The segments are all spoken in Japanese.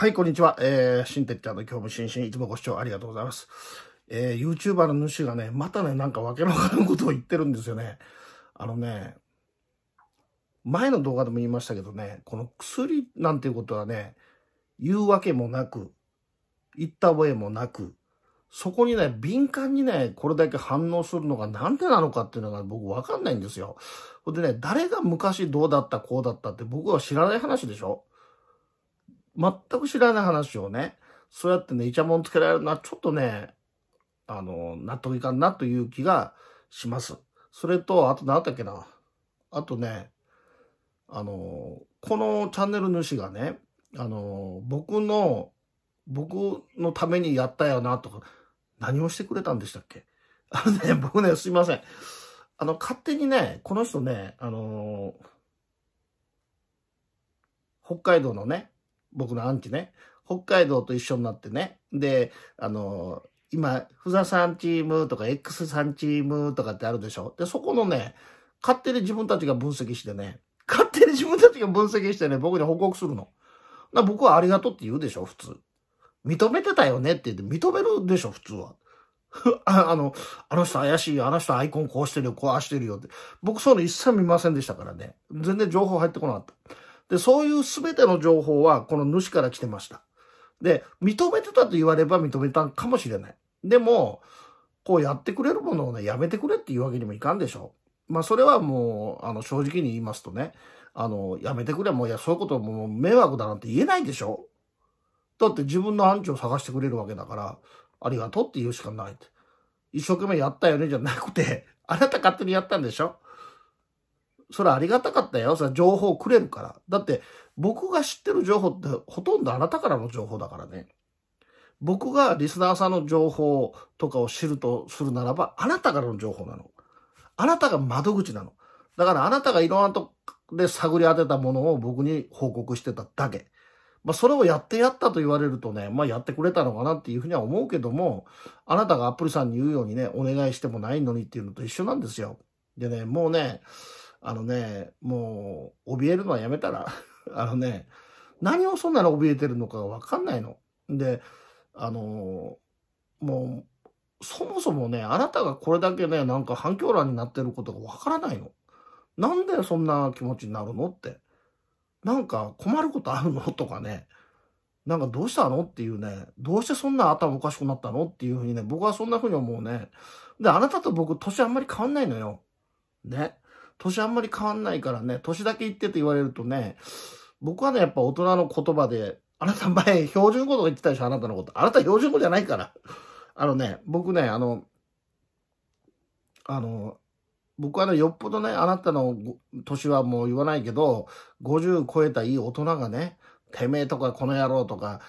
はい、こんにちは。えー、新てちゃんの今日も々、いつもご視聴ありがとうございます。えー、YouTuber の主がね、またね、なんかわけのわからんことを言ってるんですよね。あのね、前の動画でも言いましたけどね、この薬なんていうことはね、言うわけもなく、言った覚えもなく、そこにね、敏感にね、これだけ反応するのがなんでなのかっていうのが僕わかんないんですよ。ほんでね、誰が昔どうだった、こうだったって僕は知らない話でしょ全く知らない話をね、そうやってね、イチャモンつけられるのはちょっとね、あの、納得いかんなという気がします。それと、あと何だっけな。あとね、あの、このチャンネル主がね、あの、僕の、僕のためにやったよなとか、何をしてくれたんでしたっけあのね、僕ね、すいません。あの、勝手にね、この人ね、あの北海道のね、僕のアンチね、北海道と一緒になってね、で、あの、今、ふざさんチームとか X さんチームとかってあるでしょで、そこのね、勝手に自分たちが分析してね、勝手に自分たちが分析してね、僕に報告するの。僕はありがとうって言うでしょ、普通。認めてたよねって言って認めるでしょ、普通は。あの、あの人怪しいよ、あの人アイコンこうしてるよ、こうしてるよって。僕そういうの一切見ませんでしたからね。全然情報入ってこなかった。で、そういう全ての情報はこの主から来てました。で、認めてたと言われば認めたかもしれない。でも、こうやってくれるものをね、やめてくれっていうわけにもいかんでしょう。まあ、それはもう、あの、正直に言いますとね、あの、やめてくれ、もう、いや、そういうこともう迷惑だなんて言えないでしょ。だって自分のアンチを探してくれるわけだから、ありがとうって言うしかないって。一生懸命やったよねじゃなくて、あなた勝手にやったんでしょそれありがたかったよ。それ情報くれるから。だって、僕が知ってる情報ってほとんどあなたからの情報だからね。僕がリスナーさんの情報とかを知るとするならば、あなたからの情報なの。あなたが窓口なの。だからあなたがいろんなとこで探り当てたものを僕に報告してただけ。まあ、それをやってやったと言われるとね、まあ、やってくれたのかなっていうふうには思うけども、あなたがアップルさんに言うようにね、お願いしてもないのにっていうのと一緒なんですよ。でね、もうね、あのね、もう、怯えるのはやめたら、あのね、何をそんなの怯えてるのかがわかんないの。で、あの、もう、そもそもね、あなたがこれだけね、なんか反響欄になってることがわからないの。なんでそんな気持ちになるのって。なんか困ることあるのとかね。なんかどうしたのっていうね、どうしてそんな頭おかしくなったのっていうふうにね、僕はそんなふうに思うね。で、あなたと僕、年あんまり変わんないのよ。ね。年あんまり変わんないからね、年だけ言ってと言われるとね、僕はね、やっぱ大人の言葉で、あなた前、標準語とか言ってたでしょ、あなたのこと。あなた標準語じゃないから。あのね、僕ね、あの、あの、僕はね、よっぽどね、あなたの年はもう言わないけど、50超えたいい大人がね、てめえとかこの野郎とか、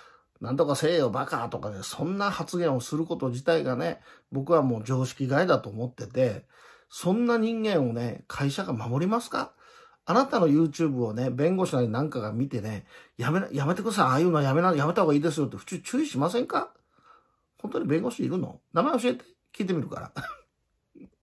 なんとかせえよバカとかね、そんな発言をすること自体がね、僕はもう常識外だと思ってて、そんな人間をね、会社が守りますかあなたの YouTube をね、弁護士なりなんかが見てね、やめ、やめてください。ああいうのやめな、やめた方がいいですよって普通注意しませんか本当に弁護士いるの名前教えて。聞いてみるから。